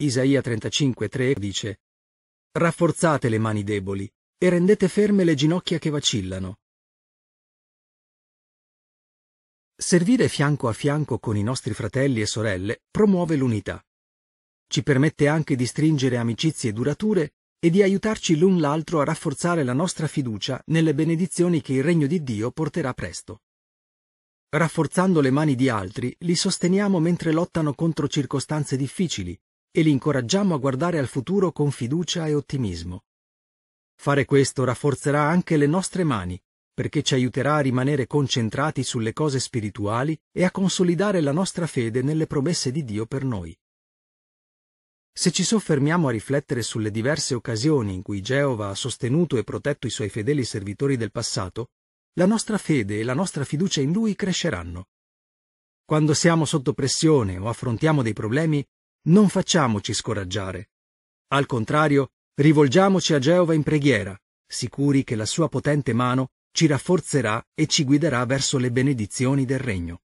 Isaia 35,3 dice Rafforzate le mani deboli e rendete ferme le ginocchia che vacillano. Servire fianco a fianco con i nostri fratelli e sorelle promuove l'unità. Ci permette anche di stringere amicizie durature e di aiutarci l'un l'altro a rafforzare la nostra fiducia nelle benedizioni che il regno di Dio porterà presto. Rafforzando le mani di altri, li sosteniamo mentre lottano contro circostanze difficili, e li incoraggiamo a guardare al futuro con fiducia e ottimismo. Fare questo rafforzerà anche le nostre mani, perché ci aiuterà a rimanere concentrati sulle cose spirituali e a consolidare la nostra fede nelle promesse di Dio per noi. Se ci soffermiamo a riflettere sulle diverse occasioni in cui Geova ha sostenuto e protetto i suoi fedeli servitori del passato, la nostra fede e la nostra fiducia in lui cresceranno. Quando siamo sotto pressione o affrontiamo dei problemi, non facciamoci scoraggiare. Al contrario, rivolgiamoci a Geova in preghiera, sicuri che la sua potente mano ci rafforzerà e ci guiderà verso le benedizioni del regno.